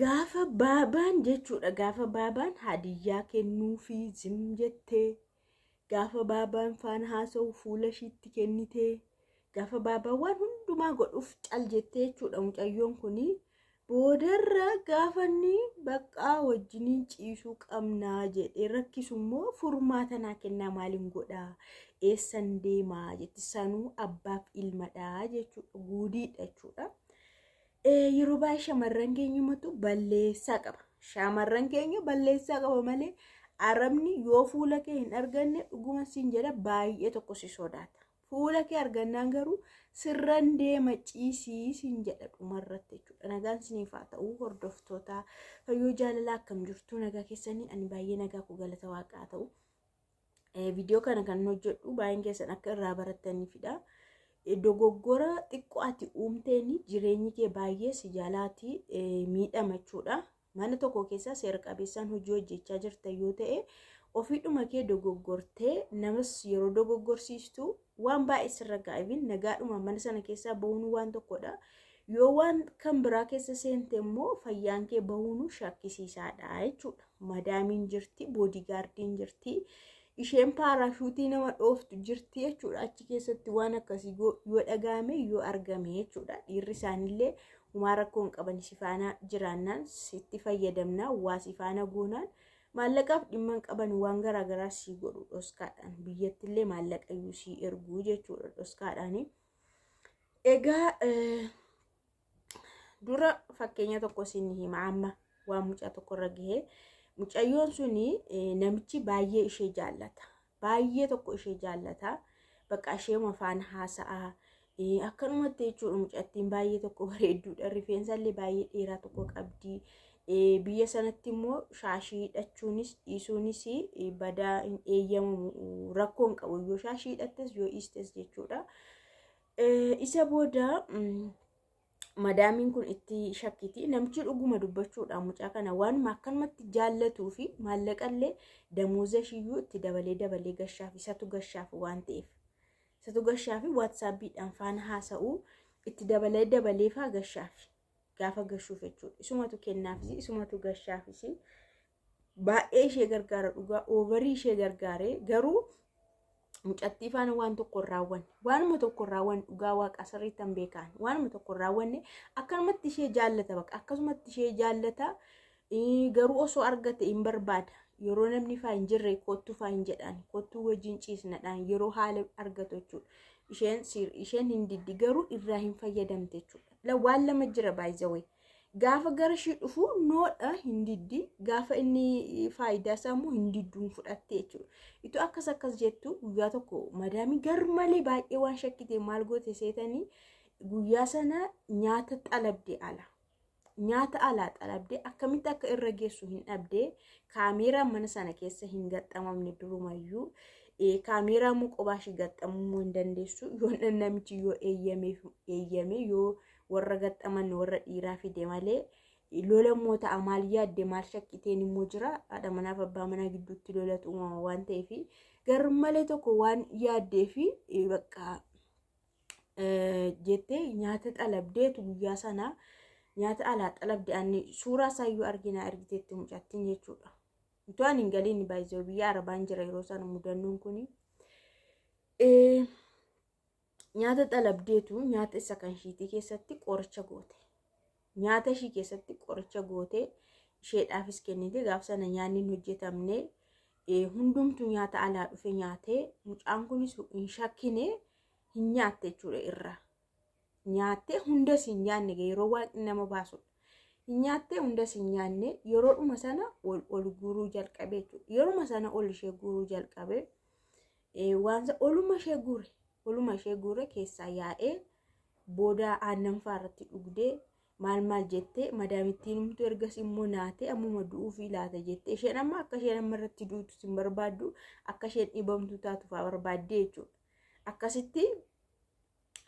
Gaafa baabaan jechuudha. Gaafa baabaan hadiyyaa kennuufi zim jettee gaafa baabaan faana haasa'u fuula ishiitti kennitee gaafa baabaan waan hundumaa godhuuf cal jettee jechuudha. Mucayyoon kunii boodarra gaafanni inni baqaa ciisuu qabnaa jedhee rakkisummoo furmaatanaa furmaata naa kennaa maaliin godhaa eessan deemaa jetti sanuu abbaaf ilmadhaa jechuudha. Eh, yeroo baay'ee shamarran keenya keenyumatu balleessaa qaba. Shamarran keenya balleessaa qaba malee arabni yoo fuula kee hin arganne dhuguma siin jedha baay'ee tokko si sodaata. Fuula kee argannaan garuu sirran deema ciisii siin jedha dhumarratti jechuudha. Nagaan siiniif haa ta'u hordoftoota fayyoo jaalalaa akkam jirtuu nagaa keessanii ani baay'ee nagaa koo galata waaqaa ta'u. Eh, Viidiyoo kana kan hojjedhu baay'een keessan akka irraa barataniifidha. dogoggora xiqqoo ati uumteen jireenyi kee baay'ee si jaalaati e, miidhama jechuudha. Mana tokko keessa seera qabeessaan hojii hojjechaa jirta yoo ta'e ofiidhuma kee dogoggortee namas yeroo dogoggorsiistu waan baay'ee sirra gaa'ibin nagaadhuma mana sana keessaa bahuun waan tokkodha. Yoo waan kan biraa keessa seente immoo fayyaan kee bahuun shakkisiisaadha jechuudha. Madaamiin jirti, boodigaardiin jirti. isheen paarashuutii nama dhooftu jirti jechuudha. Achi keessatti waan akkasii yoo dhagaame yoo argame jechuudha. Dhiirri isaanillee uumaa rakkoo hin qaban si jiraannaan sitti fayyadamnaa waa sifaana faana goonaan maallaqaaf dhimma qaban waan garaa garaagaraa si godhu dhoskaadhaan biyyattillee maallaqa si erguu jechuudha dhoskaadhaani. Egaa eh, dura fakkeenya tokko siin hima amma waan mucaa tokkorra gahee. Mucayyoon suni namichi baay'ee ishee jaallata. Baay'ee tokko ishee jaallata. Bakka isheema afaan haasa'aa. Akkanumatti jechuudha mucattiin baay'ee tokko bareedduudha. Rifeensallee baay'ee dheeraa tokko qabdi. Biyya sanatti immoo shaashii hidhachuunis dhiisuunis badaa hin eeyyamamu. Rakkoo hin qabu. Yoo shaashii hidhattes yoo dhiistes jechuudha. Isa booda madaamiin kun itti shakkiti namchi dhuguma dubbachuudhaan mucaa kana waan akkanumatti jaallatuu fi maallaqallee damuuza shiyyuu itti dabalee dabalee gashaaf isatu gashaaf waan ta'eef isatu gashaaf waatsaappiidhaan faana haasa'uu itti dabalee dabaleefaa gashaafi gaafa gashuuf jechuudha isumatu kennaafis isumatu gashaafis baay'ee ishee gargaara dhugaa oovarii ishee gargaaree garuu. Mucattii faana waan tokko hin raawwanne waanuma tokko hin raawwanne dhugaa waaqa sirriitti hin beekan waanuma tokko hin raawwanne akkanumatti ishee jaallata baqa akkasumatti ishee jaallata garuu osoo argate hin barbaada yeroo namni faa hin jirre koottuu faa hin jedhaan koottuu wajjin ciisnadhaan yeroo haala argatu jechuudha isheen hin diddi garuu irraa hin fayyadamte jechuudha waan lama jira baay'ee gaafa gara ishii dhufu noodha hin diddiin gaafa inni faayidaa isaa immoo hin didduun fudhattee jechuudha. Itoo akkas akkas jettu guyyaa tokko madaamii garmalee baay'ee waan shakkite maal goote seetanii guyyaa sana nyaata xalabde ala. Nyaata alaa xalabde akkamitti akka irra geessu hin dhabde kaameeraan mana sana keessa hin gaxxamamne durumayyuu kaameeraa immoo qophaa ishii gaxxamuu hin dandeessu yoo namichi yoo eeyyame yoo. warra gaxxaman warra dhiiraa fide malee lolammoo ta'a maal yaadde maal shakkiteen immoo jira haadha manaaf abbaa manaa gidduutti lolatu uumama waan ta'eef garmalee tokko waan yaaddee fi bakka jettee nyaata xalabdeetu guyyaa sanaa nyaata alaa xalabde anni suuraa isaayyuu argina argiteetti mucattiin jechuudha. Itoo ani galiin baay'isee biyya arabaan jira yeroo sana mudannoon kuni. nyaata xalabdeetu nyaata isa kan shiitii keessatti qoricha goote. Nyaata ishii keessatti qoricha goote isheedhaafis kennite gaaf sana nyaanni hin hojjetamne hundumtu nyaata alaa dhufe nyaate mucaan kunis hin shakkine hin nyaatte jechuudha irra. Nyaattee hundas hin nyaanne yeroo waaqni nama baasudha. Hin nyaattee hundas hin nyaanne yeroodhuma sana ol guuruu jalqabee jechuudha. Yerooma sana ol ishee jalqabe waan waanta oluma ishee guure Walumaa ishee guuree keessaa yaa'ee booda aannan fa'a irratti dhugdee maal maal jettee madaamittiin imtuu ergas immoo naatee ammuma du'uufi ilaata jettee isheen amma akka isheen amma irratti duutus hin barbaaddu akka isheen dhibamtu taatu fa'aa barbaaddee jechuudha. Akkasitti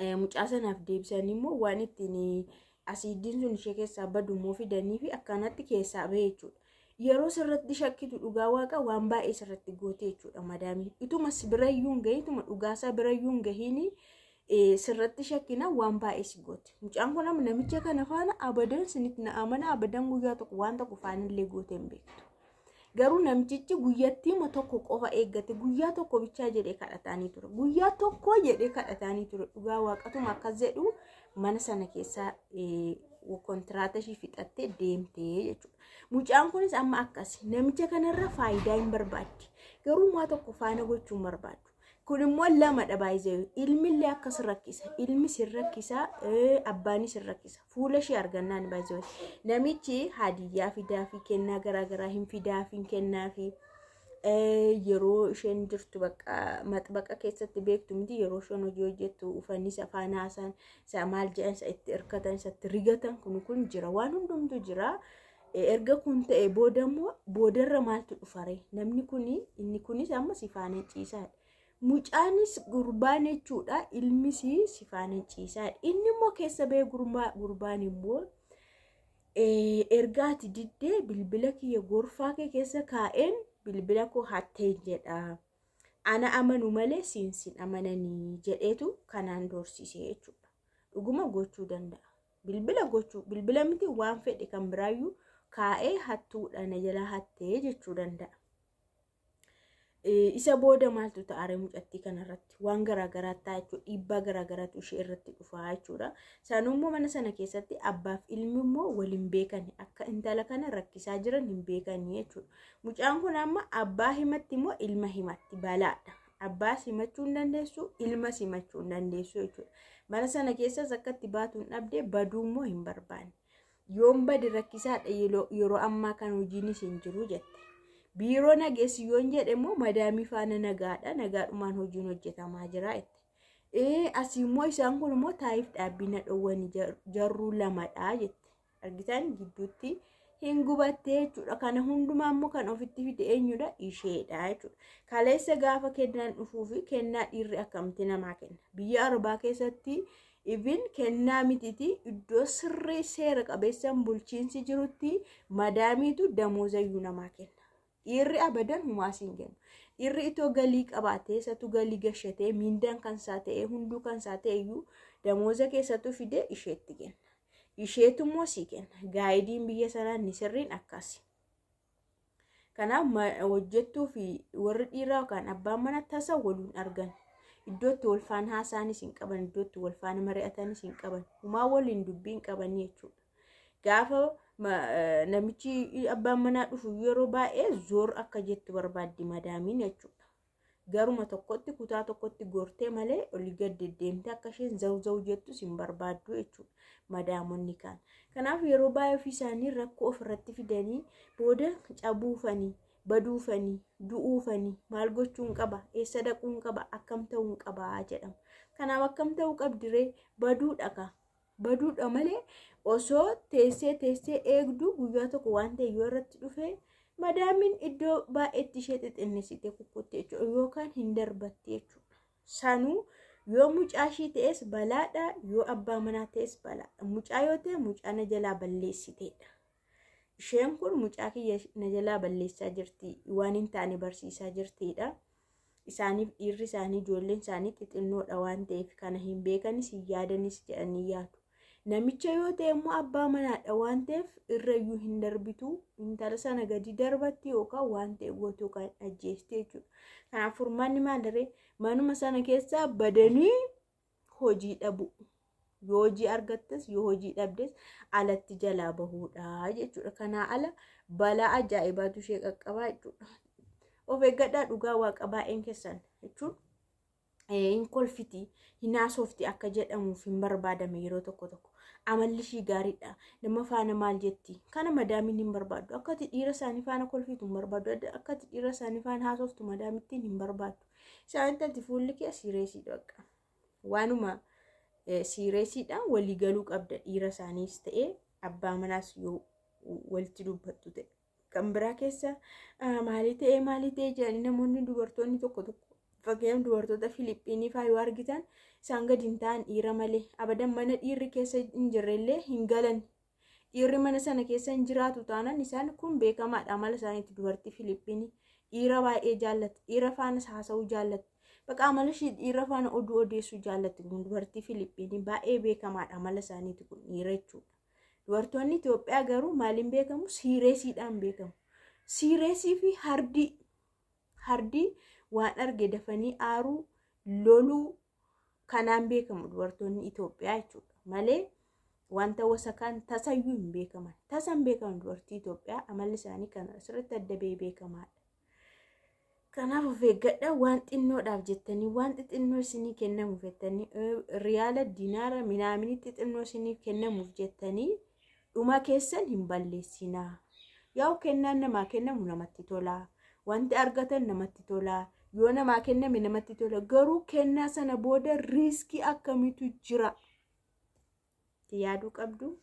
eh, mucaa sanaaf deebisanii immoo waan ittiin asiidiin sun ishee keessaa badumoo fidanii fi akkanatti keessaa ba'e jechuudha. yeroo sirratti shakkitu dhugaa waaqa waan baay'ee sirratti goote jechuudha madaami itumas birayyuun gahii ituma dhugaasaa birayyuun gahiin sirratti shakkina waan baay'ee si goote mucaan kun amma namicha kana faana abadaan sinitti na'amana abadaan guyyaa tokko waan tokko faanillee goote hin beektu garuu namichichi guyyattiima tokko qofa eeggate guyyaa tokko bichaa jedhee kadhataanii ture guyyaa tokko jedhee kadhataanii ture dhugaa waaqatuma akkas jedhu mana sana keessaa kontiraata ishii fixattee deemtee Mucaan kunis amma akkasi namicha kanarra faayidaa hin barbaadde tokko faana gochuun barbaadu. Kun immoo lamadha baay'ee ilmillee akkas rakkisa ilmi sin rakkisa abbaanis sin fuula ishii argannaan baay'ee namichi hadiyyaa fidaa fi kennaa garaa hin fidaa fi kennaa yeroo isheen jirtu bakka maxbaqa keessatti beektu miti yeroo isheen hojii hojjettu uffannisa afaan haasaan isa maal jedhan isa itti hirkatan isa itti rigatan kun kun jira waan hundumtu jira. Erga kun ta'e booda immoo boodarra maaltu dhufare namni kuni inni kunis amma sifaana ciisaadha. Mucaanis gurbaan jechuudha ilmis sifaana ciisaadha. Inni immoo keessa ba'ee gurbaan immoo ergaati diddee bilbila kiyya gorfaa kee keessa kaa'een bilbila koo hattee jedha. Ana amanu malee siin sin amananii jedheetu kanaan dorsisee jechuudha. Dhuguma gochuu danda'a. Bilbila gochuu bilbila miti waan fedhe kan biraayyuu kaa'ee hattuudha na jala hattee jechuu danda'a. Eh, isa booda maaltu ta'are mucattii kanarratti waan garaagaraa ta'a dhiibbaa garaagaraatu ishee irratti dhufaa jechuudha sanummoo mana sana keessatti abbaaf ilmi immoo wal hin akka intala kana rakkisaa jiran hin beekani jechuudha mucaan kun amma abbaa himatti immoo ilma himatti balaadha abbaa simachuu hin dandeessu ilma simachuu dandeessu jechuudha mana sana keessas akkatti baatuun dhabdee baduu immoo hin barbaanne yoon badi rakkisaadha yeroo ammaa kan hojiin isin jiru jette. biiroo nageessi yoon jedhemu madaamii faana nagaadha nagaadhumaan hojiin hojjetamaa jiraa itti. Asii isaan kun immoo taayiif dhaabbina dhoowwanii jarruu lamadha jette. Argitan gidduutti hin gubattee jechuudha. hundumaa immoo kan ofitti fide eenyudha? Isheedha jechuudha. gaafa kennaa dhufuu fi kennaa dhiirri akkamitti namaa kenna. Biyya arbaa keessatti ibin kennaa mititi iddoo sirrii seera qabeessan bulchiinsi jirutti madaamiitu damoozayyuu namaa kenna. Dhiirri abadan humaas hin jennu. Dhiirri itoo galii qabaatee satu galii gashatee miindaan kan isaa ta'ee hunduu kan isaa ta'e iyyuu damooza keessattuu fidee isheetti kenna. Isheetu immoo si kenna. Gaayidiin biyya sanaa ni sirriin akkasi. Kanaaf hojjettuu fi warri dhiiraa yookaan abbaan mana tasaa waliin argan. Iddootti walfaana haasaanis hin qaban, iddootti walfaana mari'atanis hin qaban, humaa waliin dubbii hin qaban jechuudha. gaafa eh, namichi abbaan manaa dhufu yeroo baay'ee zoor akka jettu barbaaddi madaamin jechuudha. Garuma tokkotti kutaa tokkotti gortee malee olii gad deddeemtee akka isheen zawzaw jettus hin barbaaddu jechuudha madaamonni kaan. Kanaaf yeroo baay'ee ofii isaanii rakkoo ofirratti fidanii booda cabuufanii baduufanii du'uufanii maal gochuun qaba eessa daquun qaba akkam ta'uun qaba jedhama. Kanaaf akkam ta'uu qabdiree baduu dhaqa baduudha malee osoo teessee teessee eegduu guyyaa tokko waan ta'e yoo irratti dhufee madaamiin iddoo baay'eetti ishee xixinnisitee kukkutte jechuudha yookaan hin darbatte jechuudha. Sanuu yoo mucaa ishii ta'es balaadha yoo abbaa manaa ta'es balaadha mucaa yoo ta'e mucaa na jalaa balleessiteedha. Isheen kun mucaa kiyya na jalaa balleessaa jirtii waan hin taane barsiisaa jirtidha. Isaaniif dhiirri isaanii ijoolleen isaanii xixinnoodha waan ta'eef kana hin beekanis hin yaadanis jedhanii yaadu. Namicha yoo ta'e immoo abbaa manaadha waan ta'eef irrayyuu hin darbitu intala sana gadi darbatti yookaan waan ta'e gootu kan ajjeesti jechuudha. Kanaaf furmaanni maalirree manuma sana keessaa badanii hojii dhabu. Yoo hojii argattes yoo hojii dhabdes alatti jalaa bahuudha jechuudha. Kanaa ala balaa ajaa'ibaatu ishee qaqqabaa jechuudha. Of eeggadhaa dhugaa waaqa baay'een keessan jechuun hin kolfiti hin haasofti akka jedhamuuf hin barbaadame yeroo tokko tokko. amallishii gaariidha. Nama faana maal jetti? Kana madaamiin hin barbaaddu. Akka ati dhiira isaanii faana kolfitu hin barbaaddu. Akka ati dhiira isaanii faana haasoftu madaamittiin hin barbaaddu. Isaanitti ati fuulli kee siireesii dhaqa. Waanuma eh, siireesiidhaan walii galuu qabda. Dhiira isaaniis ta'ee abbaa manaas yoo walitti dubbattu ta'e. Kan biraa keessa maalii ta'ee maalii ta'ee jedhanii namoonni dubartoonni tokko tokko fakkeen dubartoota Filiippiinii faa yoo argitan isaan gadi hin ta'an dhiira malee abadan mana dhiirri keessa hin jirrellee hin galan. Dhiirri mana sana keessa hin jiraatu taanan isaan kun beekamaadha mala isaaniitti dubartii Filiippiinii dhiira baay'ee jaallatti dhiira faana haasa'uu jaallatti. Baqaa amala ishii dhiira faana oduu odeessuu jaallatti kun dubartii Filiippiinii baay'ee beekamaadha amala isaaniitti kun dhiira jechuudha. Dubartoonni Itoophiyaa garuu maaliin beekamu siireesiidhaan beekamu. Siireesii fi hardii hardii waan arge dafanii aaruu loluu kanaan beekamu dubartoonni Itoophiyaa jechuudha malee wanta wasakaan tasayyuu hin beekaman tasan beekaman dubartii Itoophiyaa amalli isaanii kan asirratti adda ba'ee beekamaadha. Kanaaf of eeggadha waan xinnoodhaaf jettanii waan xixinnoo isinii kennamuuf jettanii riyaala dinaara minaamini xixinnoo isinii kennamuuf jettanii dhuma keessan hin balleessinaa. Yaa'u kennaan namaa kennamu namatti tolaa. wanti argatan namatti tola yoo namaa kenname namatti tola garuu kennaa sana booda riiskii akkamiitu jira yaaduu qabdu.